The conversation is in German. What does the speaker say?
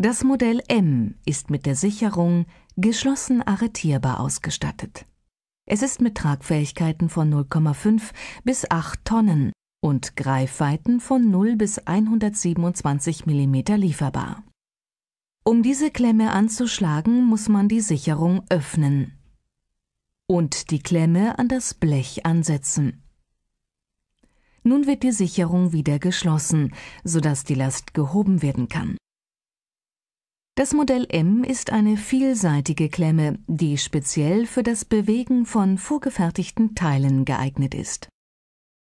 Das Modell M ist mit der Sicherung geschlossen arretierbar ausgestattet. Es ist mit Tragfähigkeiten von 0,5 bis 8 Tonnen und Greifweiten von 0 bis 127 mm lieferbar. Um diese Klemme anzuschlagen, muss man die Sicherung öffnen und die Klemme an das Blech ansetzen. Nun wird die Sicherung wieder geschlossen, sodass die Last gehoben werden kann. Das Modell M ist eine vielseitige Klemme, die speziell für das Bewegen von vorgefertigten Teilen geeignet ist